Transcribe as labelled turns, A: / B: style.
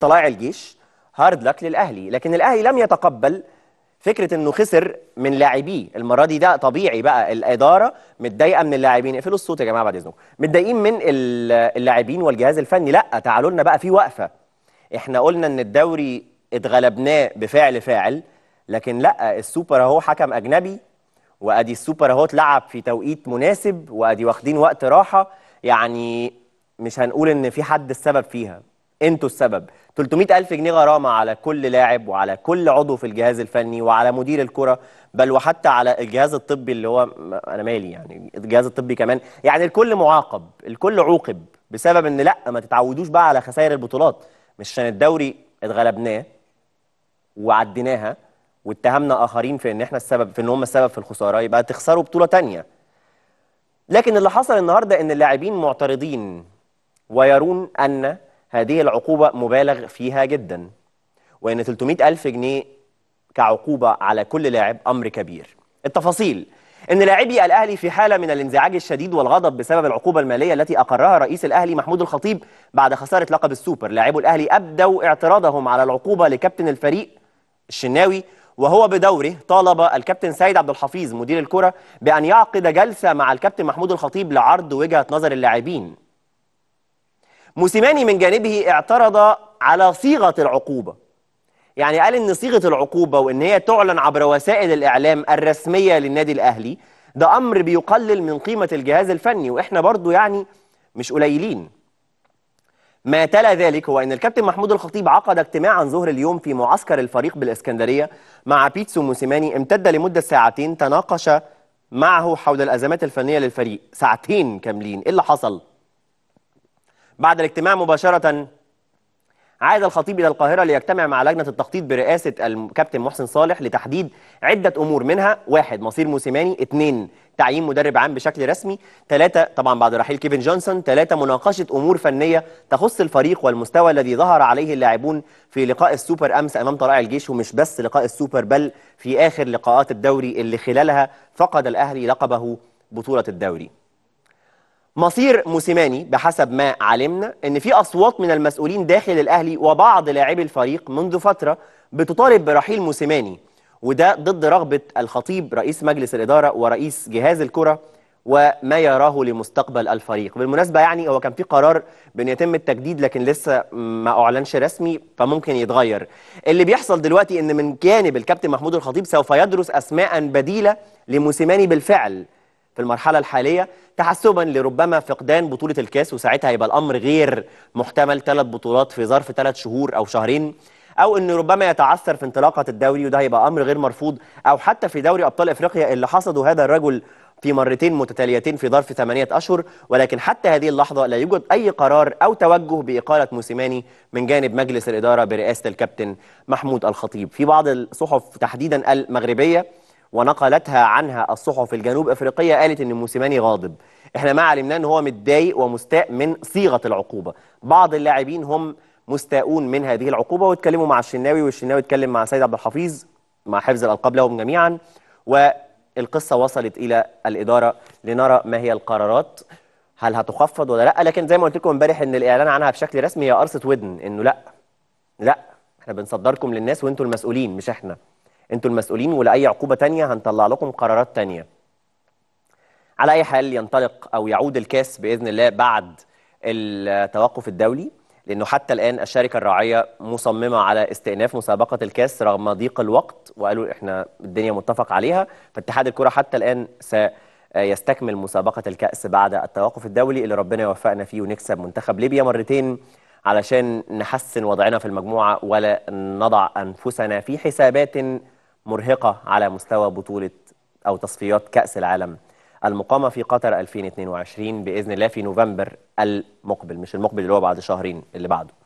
A: طلائع الجيش هارد لك للاهلي لكن الاهلي لم يتقبل فكره انه خسر من لاعبيه المره دي ده طبيعي بقى الاداره متضايقه من اللاعبين اقفلوا الصوت يا جماعه بعد اذنكم متضايقين من اللاعبين والجهاز الفني لا تعالوا لنا بقى في وقفه احنا قلنا ان الدوري اتغلبناه بفعل فاعل لكن لا السوبر اهو حكم اجنبي وادي السوبر اهو اتلعب في توقيت مناسب وادي واخدين وقت راحه يعني مش هنقول ان في حد السبب فيها انتوا السبب 300 ألف جنيه غرامة على كل لاعب وعلى كل عضو في الجهاز الفني وعلى مدير الكرة بل وحتى على الجهاز الطبي اللي هو أنا مالي يعني الجهاز الطبي كمان يعني الكل معاقب الكل عوقب بسبب إن لأ ما تتعودوش بقى على خسائر البطولات مش عشان الدوري اتغلبناه وعديناها واتهمنا آخرين في إن إحنا السبب في إن هم السبب في الخسارة يبقى تخسروا بطولة تانية لكن اللي حصل النهاردة إن اللاعبين معترضين ويرون أن هذه العقوبة مبالغ فيها جدا وإن 300 ألف جنيه كعقوبة على كل لاعب أمر كبير التفاصيل إن لاعبي الأهلي في حالة من الانزعاج الشديد والغضب بسبب العقوبة المالية التي أقرها رئيس الأهلي محمود الخطيب بعد خسارة لقب السوبر لاعبو الأهلي أبدوا اعتراضهم على العقوبة لكابتن الفريق الشناوي وهو بدوره طالب الكابتن سيد عبد الحفيظ مدير الكرة بأن يعقد جلسة مع الكابتن محمود الخطيب لعرض وجهة نظر اللاعبين موسيماني من جانبه اعترض على صيغة العقوبة يعني قال ان صيغة العقوبة وان هي تعلن عبر وسائل الاعلام الرسمية للنادي الاهلي ده امر بيقلل من قيمة الجهاز الفني واحنا برضو يعني مش قليلين ما تلا ذلك هو ان الكابتن محمود الخطيب عقد اجتماعا ظهر اليوم في معسكر الفريق بالاسكندرية مع بيتسو موسيماني امتد لمدة ساعتين تناقش معه حول الازمات الفنية للفريق ساعتين كاملين ايه اللي حصل؟ بعد الاجتماع مباشرة عاد الخطيب إلى القاهرة ليجتمع مع لجنة التخطيط برئاسة الكابتن محسن صالح لتحديد عدة أمور منها واحد مصير موسيماني اثنين تعيين مدرب عام بشكل رسمي ثلاثة طبعا بعد رحيل كيفن جونسون ثلاثة مناقشة أمور فنية تخص الفريق والمستوى الذي ظهر عليه اللاعبون في لقاء السوبر أمس أمام طلائع الجيش ومش بس لقاء السوبر بل في آخر لقاءات الدوري اللي خلالها فقد الأهلي لقبه بطولة الدوري مصير موسيماني بحسب ما علمنا ان في اصوات من المسؤولين داخل الاهلي وبعض لاعبي الفريق منذ فتره بتطالب برحيل موسيماني وده ضد رغبه الخطيب رئيس مجلس الاداره ورئيس جهاز الكره وما يراه لمستقبل الفريق بالمناسبه يعني هو كان في قرار بان يتم التجديد لكن لسه ما اعلنش رسمي فممكن يتغير اللي بيحصل دلوقتي ان من جانب الكابتن محمود الخطيب سوف يدرس اسماء بديله لموسيماني بالفعل في المرحلة الحالية تحسبا لربما فقدان بطولة الكاس وساعتها يبقى الأمر غير محتمل ثلاث بطولات في ظرف ثلاث شهور أو شهرين أو أنه ربما يتعثر في انطلاقة الدوري وده هيبقى أمر غير مرفوض أو حتى في دوري أبطال إفريقيا اللي حصدوا هذا الرجل في مرتين متتاليتين في ظرف ثمانية أشهر ولكن حتى هذه اللحظة لا يوجد أي قرار أو توجه بإقالة موسيماني من جانب مجلس الإدارة برئاسة الكابتن محمود الخطيب في بعض الصحف تحديدا المغربية ونقلتها عنها الصحف الجنوب افريقيه قالت ان موسيماني غاضب احنا ما علمنا ان هو متضايق ومستاء من صيغه العقوبه بعض اللاعبين هم مستاءون من هذه العقوبه واتكلموا مع الشناوي والشناوي اتكلم مع سيد عبد الحفيظ مع حفظ الالقاب لهم جميعا والقصه وصلت الى الاداره لنرى ما هي القرارات هل هتخفض ولا لا لكن زي ما قلت لكم امبارح ان الاعلان عنها بشكل رسمي هي قرصه ودن انه لا لا احنا بنصدركم للناس وانتم المسؤولين مش احنا انتوا المسؤولين ولاي عقوبه تانية هنطلع لكم قرارات تانية على اي حال ينطلق او يعود الكاس باذن الله بعد التوقف الدولي لانه حتى الان الشركه الراعيه مصممه على استئناف مسابقه الكاس رغم ضيق الوقت وقالوا احنا الدنيا متفق عليها فاتحاد الكره حتى الان سيستكمل مسابقه الكاس بعد التوقف الدولي اللي ربنا يوفقنا فيه ونكسب منتخب ليبيا مرتين علشان نحسن وضعنا في المجموعه ولا نضع انفسنا في حسابات مرهقة على مستوى بطولة أو تصفيات كأس العالم المقامة في قطر 2022 بإذن الله في نوفمبر المقبل مش المقبل اللي هو بعد شهرين اللي بعده